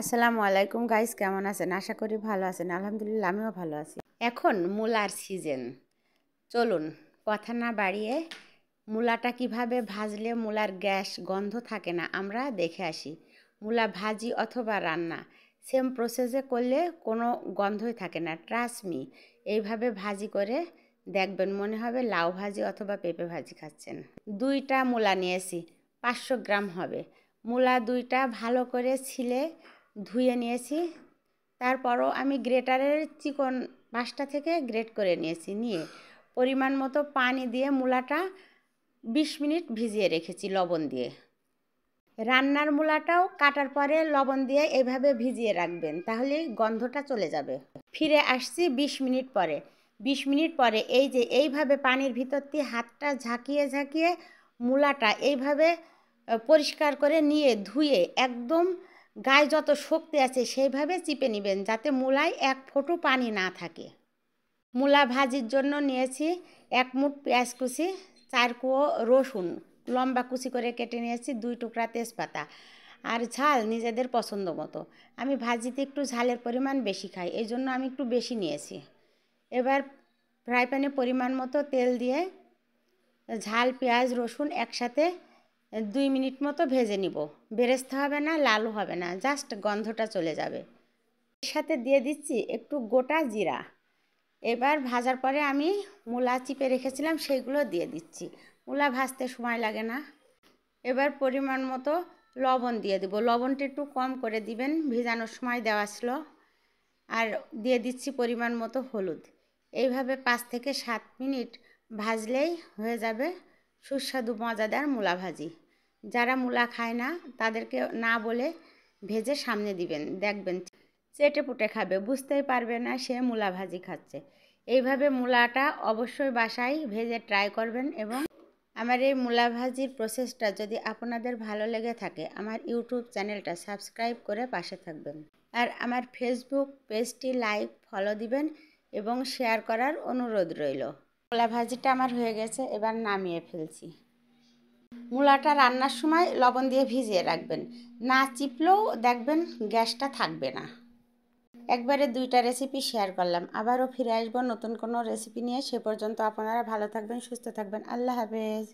আসসালামু আলাইকুম গাইস কেমন আছেন আশা করি ভালো আছেন আলহামদুলিল্লাহ আমিও ভালো আছি এখন মূলার সিজন চলুন কথা না বাড়িয়ে মূলাটা কিভাবে ভাজলে মূলার গ্যাস গন্ধ থাকে না আমরা দেখে আসি মূলা ভাজি অথবা রান্না সেম প্রসেসে করলে কোনো গন্ধই থাকে না ট্রাসমি এইভাবে ভাজি করে দেখবেন মনে হবে লাউ ভাজি অথবা পেঁপে ভাজি খাচ্ছেন দুইটা মূলা নিয়েছি পাঁচশো গ্রাম হবে মূলা দুইটা ভালো করে ছিলে ধুয়ে নিয়েছি তারপরও আমি গ্রেটারের চিকন বাসটা থেকে গ্রেট করে নিয়েছি নিয়ে পরিমাণ মতো পানি দিয়ে মূলাটা ২০ মিনিট ভিজিয়ে রেখেছি লবণ দিয়ে রান্নার মূলাটাও কাটার পরে লবণ দিয়ে এভাবে ভিজিয়ে রাখবেন তাহলে গন্ধটা চলে যাবে ফিরে আসছি ২০ মিনিট পরে ২০ মিনিট পরে এই যে এইভাবে পানির ভিতর দিয়ে হাতটা ঝাঁকিয়ে ঝাঁকিয়ে মূলাটা এইভাবে পরিষ্কার করে নিয়ে ধুয়ে একদম গায়ে যত শক্তি আছে সেইভাবে চিপে নেবেন যাতে মূলায় এক ফোঁটো পানি না থাকে মূলা ভাজির জন্য নিয়েছি এক মুঠ পেঁয়াজ কুচি চার কুয়ো রসুন লম্বা কুচি করে কেটে নিয়েছি দুই টুকরা তেজপাতা আর ঝাল নিজেদের পছন্দ মতো আমি ভাজিতে একটু ঝালের পরিমাণ বেশি খাই এই জন্য আমি একটু বেশি নিয়েছি এবার ফ্রাই প্যানে পরিমাণ মতো তেল দিয়ে ঝাল পেঁয়াজ রসুন একসাথে দুই মিনিট মতো ভেজে নিব বেরেস্ত হবে না লাল হবে না জাস্ট গন্ধটা চলে যাবে এর সাথে দিয়ে দিচ্ছি একটু গোটা জিরা এবার ভাজার পরে আমি মূলা চিপে রেখেছিলাম সেইগুলো দিয়ে দিচ্ছি মূলা ভাজতে সময় লাগে না এবার পরিমাণ মতো লবণ দিয়ে দিব লবণটা একটু কম করে দিবেন ভিজানোর সময় দেওয়া ছিল আর দিয়ে দিচ্ছি পরিমাণ মতো হলুদ এইভাবে পাঁচ থেকে সাত মিনিট ভাজলেই হয়ে যাবে সুস্বাদু মজাদার মূলা ভাজি যারা মূলা খায় না তাদেরকে না বলে ভেজে সামনে দিবেন দেখবেন চেটে পুটে খাবে বুঝতেই পারবে না সে মূলা ভাজি খাচ্ছে এইভাবে মূলাটা অবশ্যই বাসায় ভেজে ট্রাই করবেন এবং আমার এই মূলা ভাজির প্রসেসটা যদি আপনাদের ভালো লেগে থাকে আমার ইউটিউব চ্যানেলটা সাবস্ক্রাইব করে পাশে থাকবেন আর আমার ফেসবুক পেজটি লাইক ফলো দিবেন এবং শেয়ার করার অনুরোধ রইল মূলা ভাজিটা আমার হয়ে গেছে এবার নামিয়ে ফেলছি মূলাটা রান্নার সময় লবণ দিয়ে ভিজিয়ে রাখবেন না চিপলেও দেখবেন গ্যাসটা থাকবে না একবারে দুইটা রেসিপি শেয়ার করলাম আবারও ফিরে আসবো নতুন কোনো রেসিপি নিয়ে সে পর্যন্ত আপনারা ভালো থাকবেন সুস্থ থাকবেন আল্লাহ হাফেজ